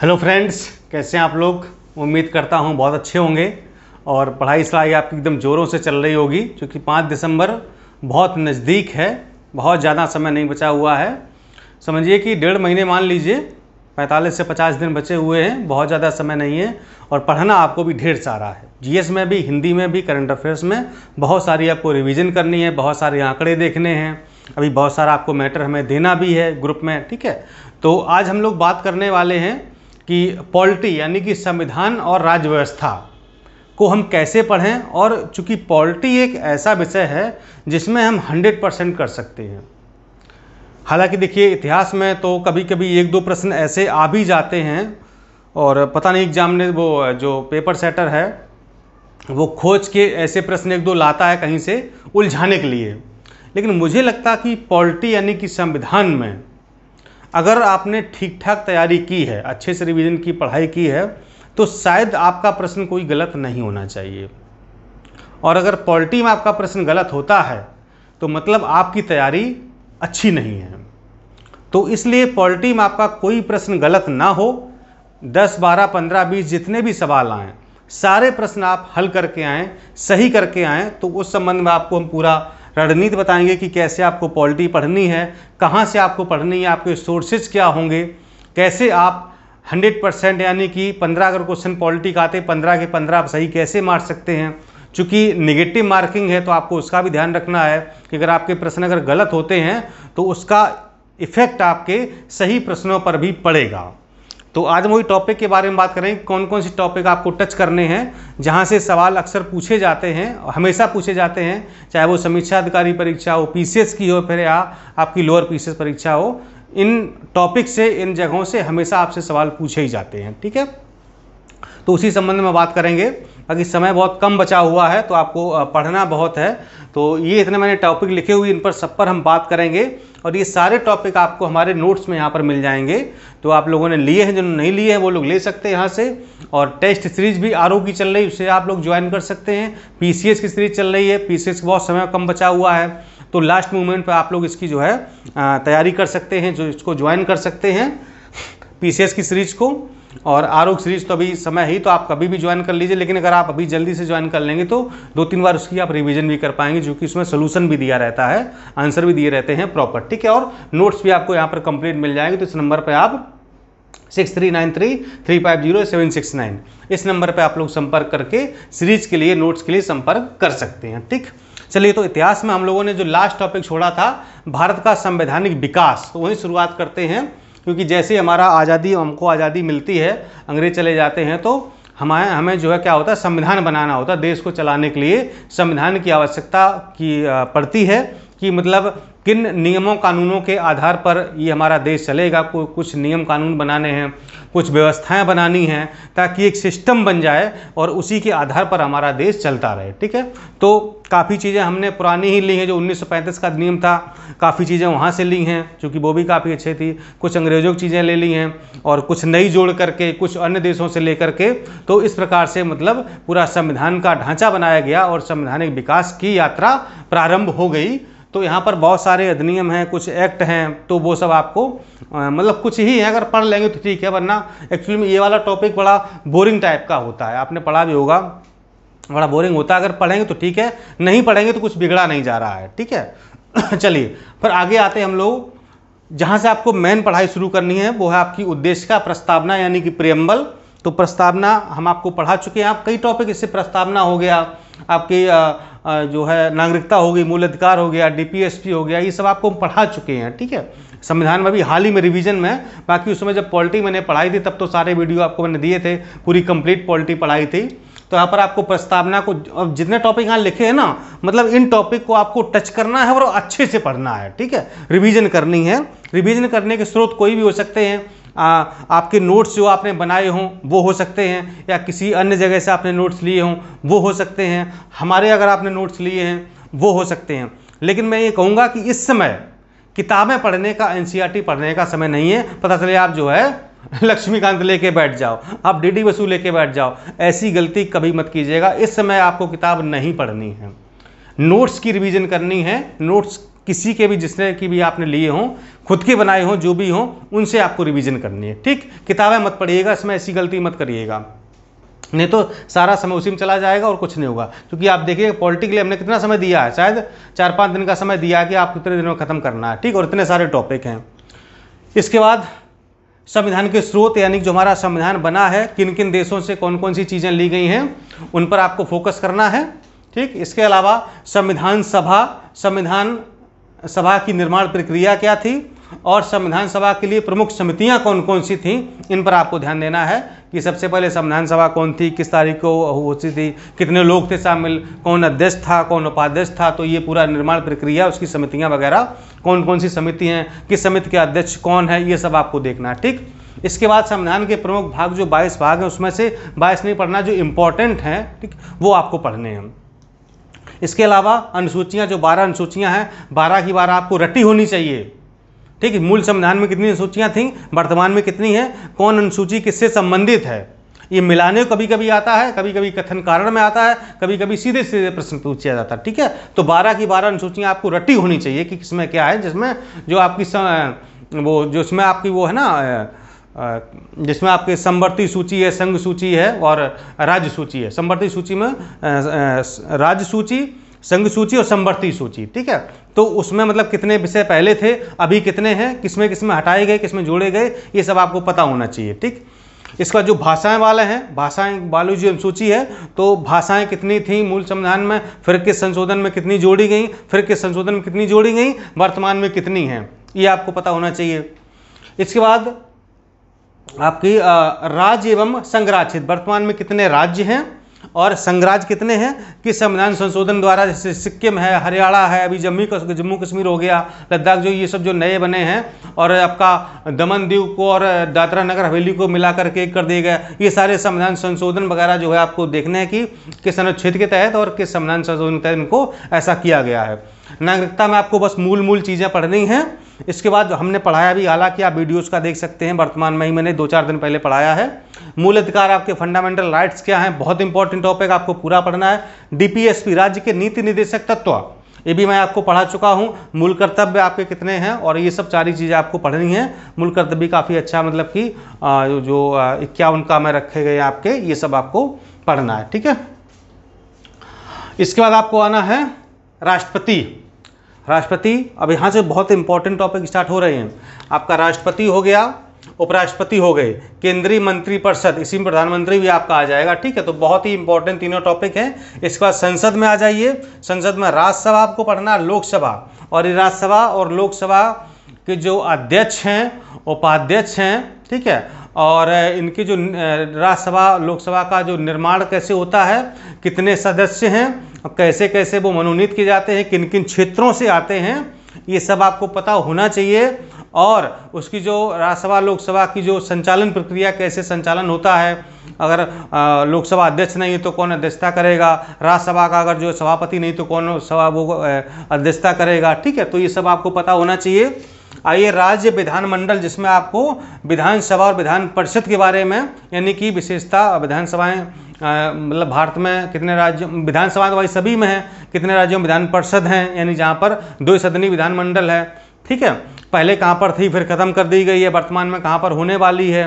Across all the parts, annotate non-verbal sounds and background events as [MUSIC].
hello friends कैसे हैं आप लोग उम्मीद करता हूँ बहुत अच्छे होंगे और पढ़ाई सढ़ाई आपकी एकदम ज़ोरों से चल रही होगी क्योंकि पाँच दिसंबर बहुत नज़दीक है बहुत ज़्यादा समय नहीं बचा हुआ है समझिए कि डेढ़ महीने मान लीजिए पैंतालीस से पचास दिन बचे हुए हैं बहुत ज़्यादा समय नहीं है और पढ़ना आपको भी ढेर सारा है जीएस में भी हिंदी में भी करंट अफेयर्स में बहुत सारी आपको रिवीजन करनी है बहुत सारे आंकड़े देखने हैं अभी बहुत सारा आपको मैटर हमें देना भी है ग्रुप में ठीक है तो आज हम लोग बात करने वाले हैं कि पॉलिटी यानी कि संविधान और राज्य व्यवस्था को हम कैसे पढ़ें और चूंकि पॉलिटी एक ऐसा विषय है जिसमें हम 100 परसेंट कर सकते हैं हालांकि देखिए इतिहास में तो कभी कभी एक दो प्रश्न ऐसे आ भी जाते हैं और पता नहीं एग्जाम ने वो जो पेपर सेटर है वो खोज के ऐसे प्रश्न एक दो लाता है कहीं से उलझाने के लिए लेकिन मुझे लगता कि पॉलिटी यानी कि संविधान में अगर आपने ठीक ठाक तैयारी की है अच्छे से रिवीजन की पढ़ाई की है तो शायद आपका प्रश्न कोई गलत नहीं होना चाहिए और अगर पॉलिटी में आपका प्रश्न गलत होता है तो मतलब आपकी तैयारी अच्छी नहीं है तो इसलिए पॉलिटी में आपका कोई प्रश्न गलत ना हो 10, 12, 15, 20 जितने भी सवाल आएँ सारे प्रश्न आप हल करके आएँ सही करके आएँ तो उस संबंध में आपको हम पूरा रणनीति बताएंगे कि कैसे आपको पॉलिटी पढ़नी है कहाँ से आपको पढ़नी है आपके सोर्सेज क्या होंगे कैसे आप 100 परसेंट यानी कि 15 अगर क्वेश्चन पॉलिटी का आते 15 के 15 आप सही कैसे मार सकते हैं चूँकि निगेटिव मार्किंग है तो आपको उसका भी ध्यान रखना है कि अगर आपके प्रश्न अगर गलत होते हैं तो उसका इफ़ेक्ट आपके सही प्रश्नों पर भी पड़ेगा तो आज हम वही टॉपिक के बारे में बात करें कौन कौन से टॉपिक आपको टच करने हैं जहाँ से सवाल अक्सर पूछे जाते हैं हमेशा पूछे जाते हैं चाहे वो समीक्षा अधिकारी परीक्षा हो पीसीएस की हो फिर या आपकी लोअर पीसीएस परीक्षा हो इन टॉपिक से इन जगहों से हमेशा आपसे सवाल पूछे ही जाते हैं ठीक है तो उसी संबंध में बात करेंगे बाकी समय बहुत कम बचा हुआ है तो आपको पढ़ना बहुत है तो ये इतने मैंने टॉपिक लिखे हुए इन पर सब पर हम बात करेंगे और ये सारे टॉपिक आपको हमारे नोट्स में यहाँ पर मिल जाएंगे तो आप लोगों ने लिए हैं जिन्होंने नहीं लिए हैं वो लोग ले सकते हैं यहाँ से और टेस्ट सीरीज भी आर की चल रही है उससे आप लोग ज्वाइन कर सकते हैं पी की सीरीज चल रही है पी बहुत समय कम बचा हुआ है तो लास्ट मोमेंट पर आप लोग इसकी जो है तैयारी कर सकते हैं जो इसको ज्वाइन कर सकते हैं पी की सीरीज को और आरोग्य सीरीज तो अभी समय ही तो आप कभी भी ज्वाइन कर लीजिए लेकिन अगर आप अभी जल्दी से ज्वाइन कर लेंगे तो दो तीन बार उसकी आप रिविजन भी कर पाएंगे जो कि उसमें सोल्यूशन भी दिया रहता है आंसर भी दिए रहते हैं प्रॉपर ठीक है और नोट्स भी आपको यहाँ पर कंप्लीट मिल जाएंगे तो इस नंबर पर आप six three nine three three five zero seven six nine इस नंबर पर आप लोग संपर्क करके सीरीज के लिए नोट्स के लिए संपर्क कर सकते हैं ठीक चलिए तो इतिहास में हम लोगों ने जो लास्ट टॉपिक छोड़ा था भारत का संवैधानिक विकास तो वहीं शुरुआत करते हैं क्योंकि जैसे हमारा आज़ादी हमको आज़ादी मिलती है अंग्रेज चले जाते हैं तो हमारे हमें जो है क्या होता है संविधान बनाना होता है देश को चलाने के लिए संविधान की आवश्यकता की पड़ती है कि मतलब किन नियमों कानूनों के आधार पर ये हमारा देश चलेगा को कुछ नियम कानून बनाने हैं कुछ व्यवस्थाएं बनानी हैं ताकि एक सिस्टम बन जाए और उसी के आधार पर हमारा देश चलता रहे ठीक है तो काफ़ी चीज़ें हमने पुरानी ही ली हैं जो 1935 का नियम था काफ़ी चीज़ें वहाँ से ली हैं क्योंकि वो भी काफ़ी अच्छी थी कुछ अंग्रेज़ों की चीज़ें ले ली हैं और कुछ नई जोड़ करके कुछ अन्य देशों से लेकर के तो इस प्रकार से मतलब पूरा संविधान का ढांचा बनाया गया और संविधानिक विकास की यात्रा प्रारंभ हो गई तो यहाँ पर बहुत सारे अधिनियम हैं कुछ एक्ट हैं तो वो सब आपको मतलब कुछ ही है अगर पढ़ लेंगे तो ठीक है वरना एक्चुअली में ये वाला टॉपिक बड़ा बोरिंग टाइप का होता है आपने पढ़ा भी होगा बड़ा बोरिंग होता है अगर पढ़ेंगे तो ठीक है नहीं पढ़ेंगे तो कुछ बिगड़ा नहीं जा रहा है ठीक है [COUGHS] चलिए फिर आगे आते हैं हम लोग जहाँ से आपको मेन पढ़ाई शुरू करनी है वो है आपकी उद्देश्य का प्रस्तावना यानी कि प्रियम्बल तो प्रस्तावना हम आपको पढ़ा चुके हैं आप कई टॉपिक इससे प्रस्तावना हो गया आपकी जो है नागरिकता हो गई मूल अधिकार हो गया डीपीएसपी हो गया ये सब आपको हम पढ़ा चुके हैं ठीक है संविधान में भी हाल ही में रिवीजन में बाकी उसमें जब पॉलिटी मैंने पढ़ाई थी तब तो सारे वीडियो आपको मैंने दिए थे पूरी कंप्लीट पॉलिटी पढ़ाई थी तो यहाँ पर आपको प्रस्तावना को अब जितने टॉपिक यहाँ लिखे हैं ना मतलब इन टॉपिक को आपको टच करना है और अच्छे से पढ़ना है ठीक है रिवीजन करनी है रिवीजन करने के स्रोत कोई भी हो सकते हैं आ, आपके नोट्स जो आपने बनाए हों वो हो सकते हैं या किसी अन्य जगह से आपने नोट्स लिए हों वो हो सकते हैं हमारे अगर आपने नोट्स लिए हैं वो हो सकते हैं लेकिन मैं ये कहूँगा कि इस समय किताबें पढ़ने का एन e पढ़ने का समय नहीं है पता चले आप जो है [LAUGHS] लक्ष्मीकांत लेके बैठ जाओ आप डी डी वसु लेके बैठ जाओ ऐसी गलती कभी मत कीजिएगा इस समय आपको किताब नहीं पढ़नी है नोट्स की रिवीजन करनी है नोट्स किसी के भी जिसने की भी आपने लिए हों खुद के बनाए हों जो भी हों उनसे आपको रिवीजन करनी है ठीक किताबें मत पढ़िएगा इसमें ऐसी गलती मत करिएगा नहीं तो सारा समय उसी में चला जाएगा और कुछ नहीं होगा क्योंकि आप देखिए पॉलिटी के लिए हमने कितना समय दिया है शायद चार पाँच दिन का समय दिया है कि आप कितने दिनों में ख़त्म करना है ठीक और इतने सारे टॉपिक हैं इसके बाद संविधान के स्रोत यानी जो हमारा संविधान बना है किन किन देशों से कौन कौन सी चीज़ें ली गई हैं उन पर आपको फोकस करना है ठीक इसके अलावा संविधान सभा संविधान सभा की निर्माण प्रक्रिया क्या थी और संविधान सभा के लिए प्रमुख समितियां कौन कौन सी थीं इन पर आपको ध्यान देना है कि सबसे पहले संविधान सभा कौन थी किस तारीख को होती थी कितने लोग थे शामिल कौन अध्यक्ष था कौन उपाध्यक्ष था तो ये पूरा निर्माण प्रक्रिया उसकी समितियां वगैरह कौन कौन सी समिति हैं किस समिति के अध्यक्ष कौन है ये सब आपको देखना है ठीक इसके बाद संविधान के प्रमुख भाग जो बाईस भाग हैं उसमें से बाईस नहीं पढ़ना जो इम्पोर्टेंट हैं ठीक वो आपको पढ़ने हैं इसके अलावा अनुसूचियाँ जो बारह अनुसूचियाँ हैं बारह की बारह आपको रटी होनी चाहिए ठीक है मूल संविधान में कितनी अनुसूचियाँ थीं वर्तमान में कितनी हैं कौन अनुसूची किससे संबंधित है ये मिलाने कभी कभी आता है कभी कभी कथन कारण में आता है कभी कभी सीधे सीधे प्रश्न पूछा जाता है ठीक है तो बारह की बारह अनुसूचियाँ आपको रटी होनी चाहिए कि किसमें क्या है जिसमें जो आपकी वो जो आपकी वो है ना जिसमें आपके संवर्ती सूची है संघ सूची है और राज्य सूची है संवर्ती सूची में राज्य सूची संघ सूची और संवर्ती सूची ठीक है तो उसमें मतलब कितने विषय पहले थे अभी कितने हैं किसमें किसमें हटाए गए किसमें जोड़े गए ये सब आपको पता होना चाहिए ठीक इसका जो भाषाएं वाले हैं भाषाएं बालू जो सूची है तो भाषाएं कितनी थी मूल संविधान में फिर किस संशोधन में कितनी जोड़ी गई फिर किस संशोधन में कितनी जोड़ी गई वर्तमान में कितनी हैं ये आपको पता होना चाहिए इसके बाद आपकी राज्य एवं संग्राचित वर्तमान में कितने राज्य हैं और संग्राज कितने हैं कि संविधान संशोधन द्वारा जैसे सिक्किम है हरियाणा है अभी जम्मू जम्मू कश्मीर हो गया लद्दाख जो ये सब जो नए बने हैं और आपका दमन दीव को और दादरा नगर हवेली को मिला करके कर दिए गए ये सारे संविधान संशोधन वगैरह जो है आपको देखने हैं कि किस अनुच्छेद के तहत और किस संविधान संशोधन के तहत इनको ऐसा किया गया है नागरिकता में आपको बस मूल मूल चीज़ें पढ़नी हैं इसके बाद हमने पढ़ाया भी हालांकि आप वीडियोस का देख सकते हैं वर्तमान में ही मैंने दो चार दिन पहले पढ़ाया है मूल अधिकार आपके फंडामेंटल राइट्स क्या हैं बहुत इंपॉर्टेंट टॉपिक आपको पूरा पढ़ना है डीपीएसपी राज्य के नीति निदेशक तत्व ये भी मैं आपको पढ़ा चुका हूँ मूल कर्तव्य आपके कितने हैं और ये सब सारी चीज़ें आपको पढ़नी है मूल कर्तव्य काफ़ी अच्छा मतलब कि जो इक्यावन का में रखे गए आपके ये सब आपको पढ़ना है ठीक है इसके बाद आपको आना है राष्ट्रपति राष्ट्रपति अब यहाँ से बहुत इंपॉर्टेंट टॉपिक स्टार्ट हो रहे हैं आपका राष्ट्रपति हो गया उपराष्ट्रपति हो गए केंद्रीय मंत्री परिषद इसी में प्रधानमंत्री भी आपका आ जाएगा ठीक है तो बहुत ही इंपॉर्टेंट तीनों टॉपिक हैं इसके बाद संसद में आ जाइए संसद में राज्यसभा आपको पढ़ना लोकसभा और ये राज्यसभा और लोकसभा के जो अध्यक्ष हैं उपाध्यक्ष हैं ठीक है और इनकी जो राज्यसभा लोकसभा का जो निर्माण कैसे होता है कितने सदस्य हैं कैसे कैसे वो मनोनीत किए जाते हैं किन किन क्षेत्रों से आते हैं ये सब आपको पता होना चाहिए और उसकी जो राज्यसभा लोकसभा की जो संचालन प्रक्रिया कैसे संचालन होता है अगर लोकसभा अध्यक्ष नहीं है तो कौन अध्यक्षता करेगा राज्यसभा का अगर जो सभापति नहीं तो कौन सभा वो अध्यक्षता करेगा ठीक है तो ये सब आपको पता होना चाहिए आइए राज्य विधानमंडल जिसमें आपको विधानसभा और विधान परिषद के बारे में यानी कि विशेषता विधानसभाएं मतलब भारत में कितने राज्य विधानसभा तो भाई सभी में है कितने राज्यों में विधान परिषद हैं यानी जहाँ पर दो सदनी विधानमंडल है ठीक है पहले कहाँ पर थी फिर ख़त्म कर दी गई है वर्तमान में कहाँ पर होने वाली है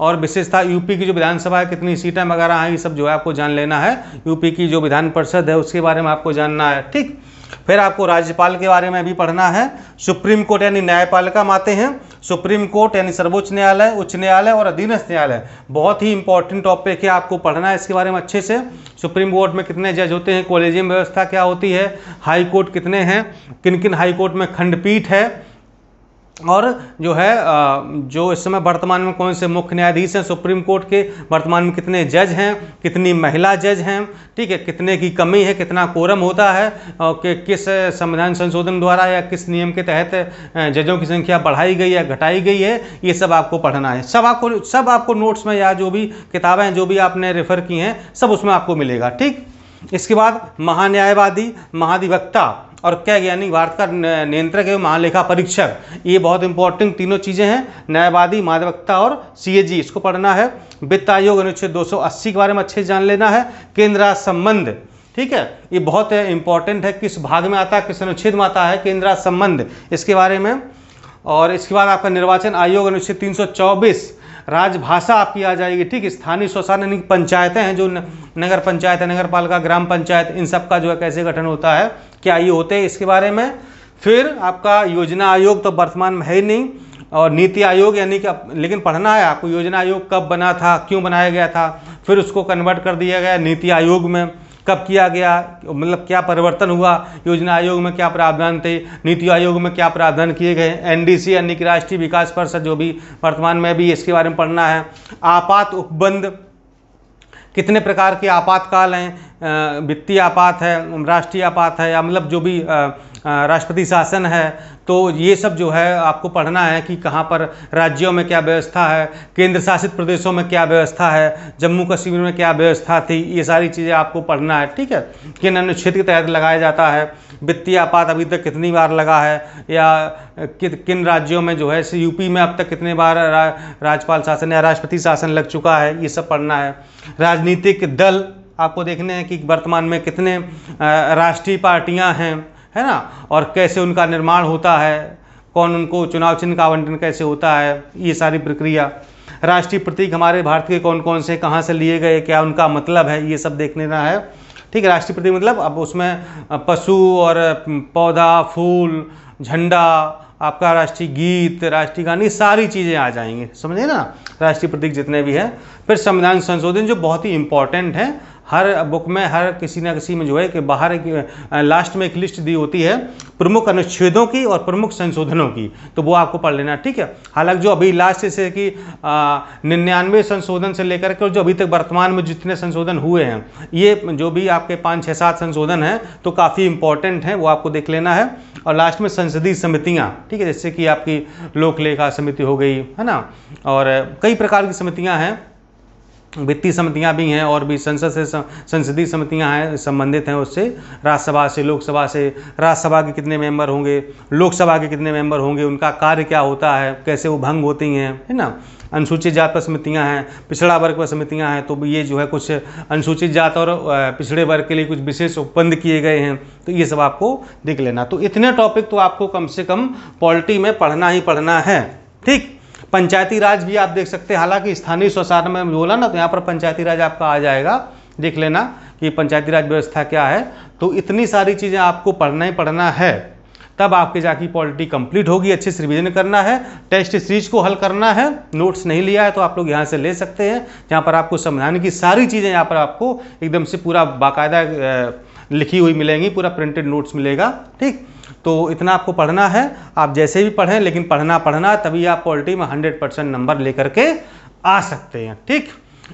और विशेषता यूपी की जो विधानसभा है कितनी सीटें वगैरह हैं ये सब जो है आपको जान लेना है यूपी की जो विधान परिषद है उसके बारे में आपको जानना है ठीक फिर आपको राज्यपाल के बारे में भी पढ़ना है सुप्रीम कोर्ट यानी न्यायपालिका माते हैं सुप्रीम कोर्ट यानी सर्वोच्च न्यायालय उच्च न्यायालय और अधीनस्थ न्यायालय बहुत ही इंपॉर्टेंट टॉपिक है आपको पढ़ना है इसके बारे में अच्छे से सुप्रीम कोर्ट में कितने जज होते हैं कॉलेजियम व्यवस्था क्या होती है हाई कोर्ट कितने हैं किन किन हाई कोर्ट में खंडपीठ है और जो है जो इस समय वर्तमान में कौन से मुख्य न्यायाधीश हैं सुप्रीम कोर्ट के वर्तमान में कितने जज हैं कितनी महिला जज हैं ठीक है कितने की कमी है कितना कोरम होता है और कि किस संविधान संशोधन द्वारा या किस नियम के तहत जजों की संख्या बढ़ाई गई या घटाई गई है ये सब आपको पढ़ना है सब आपको सब आपको नोट्स में या जो भी किताबें हैं जो भी आपने रेफ़र की हैं सब उसमें आपको मिलेगा ठीक इसके बाद महान्यायवादी महाधिवक्ता और क्या ज्ञानी भारत का नियंत्रक एवं महालेखा परीक्षक ये बहुत इंपॉर्टेंट तीनों चीज़ें हैं न्यायवादी माध्यवक्ता और सी इसको पढ़ना है वित्त आयोग अनुच्छेद 280 के बारे में अच्छे से जान लेना है केंद्र संबंध ठीक है ये बहुत इंपॉर्टेंट है किस भाग में आता है किस अनुच्छेद में आता है केंद्र संबंध इसके बारे में और इसके बाद आपका निर्वाचन आयोग अनुच्छेद चौबीस राजभाषा आपकी आ जाएगी ठीक स्थानीय स्वशासन यानी पंचायतें हैं जो नगर पंचायत नगर पालिका ग्राम पंचायत इन सब का जो है कैसे गठन होता है क्या ये होते हैं इसके बारे में फिर आपका योजना आयोग तो वर्तमान में है ही नहीं और नीति आयोग यानी कि लेकिन पढ़ना है आपको योजना आयोग कब बना था क्यों बनाया गया था फिर उसको कन्वर्ट कर दिया गया नीति आयोग में कब किया गया मतलब क्या परिवर्तन हुआ योजना आयोग में क्या प्रावधान थे नीति आयोग में क्या प्रावधान किए गए एनडीसी यानी कि राष्ट्रीय विकास परिषद जो भी वर्तमान में भी इसके बारे में पढ़ना है आपात उपबंध कितने प्रकार के आपातकाल हैं वित्तीय आपात है राष्ट्रीय आपात है या मतलब जो भी राष्ट्रपति शासन है तो ये सब जो है आपको पढ़ना है कि कहाँ पर राज्यों में क्या व्यवस्था है केंद्र शासित प्रदेशों में क्या व्यवस्था है जम्मू कश्मीर में क्या व्यवस्था थी ये सारी चीज़ें आपको पढ़ना है ठीक है किन अनुच्छेद के तहत लगाया जाता है वित्तीय आपात अभी तक कितनी बार लगा है या कि, किन राज्यों में जो है यूपी में अब तक कितने बार रा, राज्यपाल शासन या राष्ट्रपति शासन लग चुका है ये सब पढ़ना है राजनीतिक दल आपको देखने हैं कि वर्तमान में कितने राष्ट्रीय पार्टियां हैं है ना और कैसे उनका निर्माण होता है कौन उनको चुनाव चिन्ह का आवंटन कैसे होता है ये सारी प्रक्रिया राष्ट्रीय प्रतीक हमारे भारत के कौन कौन से कहाँ से लिए गए क्या उनका मतलब है ये सब देख लेना है ठीक है राष्ट्रीय प्रतीक मतलब अब उसमें पशु और पौधा फूल झंडा आपका राष्ट्रीय गीत राष्ट्रीय गान ये सारी चीज़ें आ जाएंगी समझे ना राष्ट्रीय प्रतीक जितने भी हैं फिर संविधान संशोधन जो बहुत ही इंपॉर्टेंट हैं हर बुक में हर किसी न किसी में जो है कि बाहर एक लास्ट में एक लिस्ट दी होती है प्रमुख अनुच्छेदों की और प्रमुख संशोधनों की तो वो आपको पढ़ लेना ठीक है हालांकि जो अभी लास्ट से कि निन्यानवे संशोधन से लेकर के जो अभी तक वर्तमान में जितने संशोधन हुए हैं ये जो भी आपके पाँच छः सात संशोधन हैं तो काफ़ी इंपॉर्टेंट हैं वो आपको देख लेना है और लास्ट में संसदीय समितियाँ ठीक है जैसे कि आपकी लोकलेखा समिति हो गई है ना और कई प्रकार की समितियाँ हैं वित्तीय समितियाँ भी हैं और भी संसद से संसदीय समितियाँ हैं संबंधित हैं उससे राज्यसभा से लोकसभा से राज्यसभा के कितने मेंबर होंगे लोकसभा के कितने मेंबर होंगे उनका कार्य क्या होता है कैसे वो भंग होती हैं है ना अनुसूचित जात पर समितियाँ हैं पिछड़ा वर्ग पर समितियाँ हैं तो ये जो है कुछ अनुसूचित जात और पिछड़े वर्ग के लिए कुछ विशेष उपबंध किए गए हैं तो ये सब आपको देख लेना तो इतने टॉपिक तो आपको कम से कम पॉलिटी में पढ़ना ही पढ़ना है ठीक पंचायती राज भी आप देख सकते हैं हालांकि स्थानीय स्वशासन में बोला ना तो यहाँ पर पंचायती राज आपका आ जाएगा देख लेना कि पंचायती राज व्यवस्था क्या है तो इतनी सारी चीज़ें आपको पढ़ना ही पढ़ना है तब आपके जाके पॉलिटी कंप्लीट होगी अच्छे से रिविजन करना है टेस्ट सीरीज को हल करना है नोट्स नहीं लिया है तो आप लोग यहाँ से ले सकते हैं यहाँ पर आपको संविधान की सारी चीज़ें यहाँ पर आपको एकदम से पूरा बाकायदा लिखी हुई मिलेंगी पूरा प्रिंटेड नोट्स मिलेगा ठीक तो इतना आपको पढ़ना है आप जैसे भी पढ़ें लेकिन पढ़ना पढ़ना तभी आप पॉलिटी में हंड्रेड परसेंट नंबर लेकर के आ सकते हैं ठीक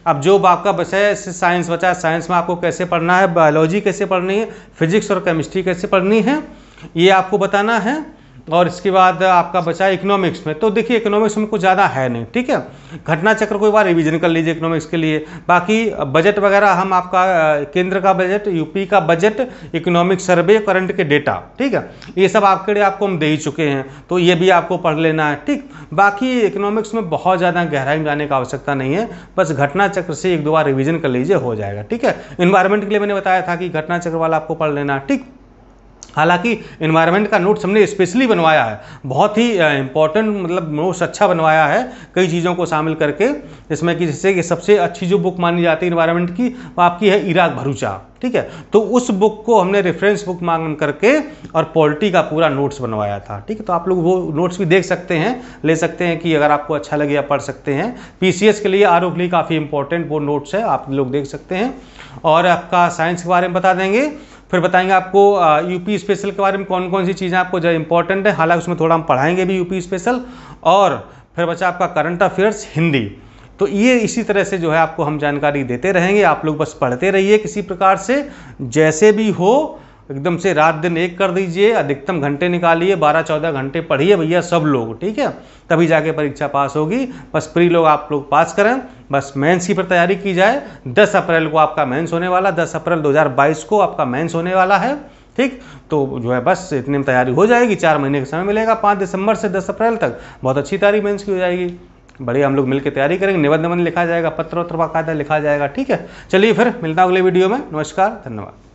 अब जो आपका विषय साइंस बचा साइंस में आपको कैसे पढ़ना है बायोलॉजी कैसे पढ़नी है फिजिक्स और केमिस्ट्री कैसे पढ़नी है ये आपको बताना है और इसके बाद आपका बचा इकोनॉमिक्स में तो देखिए इकोनॉमिक्स में कुछ ज़्यादा है नहीं ठीक है घटना चक्र को एक बार रिवीजन कर लीजिए इकोनॉमिक्स के लिए बाकी बजट वगैरह हम आपका केंद्र का बजट यूपी का बजट इकोनॉमिक सर्वे करंट के डेटा ठीक है ये सब आपके लिए आपको हम दे ही चुके हैं तो ये भी आपको पढ़ लेना है ठीक बाकी इकोनॉमिक्स में बहुत ज़्यादा गहराई में जाने की आवश्यकता नहीं है बस घटना चक्र से एक दो बार रिविजन कर लीजिए हो जाएगा ठीक है इन्वायरमेंट के लिए मैंने बताया था कि घटना चक्र वाला आपको पढ़ लेना ठीक हालांकि इन्वायरमेंट का नोट्स हमने स्पेशली बनवाया है बहुत ही इंपॉर्टेंट मतलब नोट्स अच्छा बनवाया है कई चीज़ों को शामिल करके इसमें कि जैसे कि सबसे अच्छी जो बुक मानी जाती है इन्वायरमेंट की वो आपकी है इराक भरूचा ठीक है तो उस बुक को हमने रेफरेंस बुक मांग करके और पॉलिटी का पूरा नोट्स बनवाया था ठीक है तो आप लोग वो नोट्स भी देख सकते हैं ले सकते हैं कि अगर आपको अच्छा लगे या पढ़ सकते हैं पी के लिए आर काफ़ी इंपॉर्टेंट वो नोट्स है आप लोग देख सकते हैं और आपका साइंस के बारे में बता देंगे फिर बताएंगे आपको यूपी स्पेशल के बारे में कौन कौन सी चीज़ें आपको जो इंपॉर्टेंट है हालांकि उसमें थोड़ा हम पढ़ाएंगे भी यूपी स्पेशल और फिर बचा आपका करंट अफेयर्स हिंदी तो ये इसी तरह से जो है आपको हम जानकारी देते रहेंगे आप लोग बस पढ़ते रहिए किसी प्रकार से जैसे भी हो एकदम से रात दिन एक कर दीजिए अधिकतम घंटे निकालिए बारह चौदह घंटे पढ़िए भैया सब लोग ठीक है तभी जाके परीक्षा पास होगी बस प्री लोग आप लोग पास करें बस मेंस की पर तैयारी की जाए 10 अप्रैल को आपका मेंस होने वाला 10 अप्रैल 2022 को आपका मेंस होने वाला है ठीक तो जो है बस इतने में तैयारी हो जाएगी चार महीने का समय मिलेगा पाँच दिसंबर से दस अप्रैल तक बहुत अच्छी तैयारी मेन्स की हो जाएगी बढ़िया हम लोग मिलकर तैयारी करेंगे निबंध निबंध लिखा जाएगा पत्र वत्र बाकायदा लिखा जाएगा ठीक है चलिए फिर मिलता हूँ अगले वीडियो में नमस्कार धन्यवाद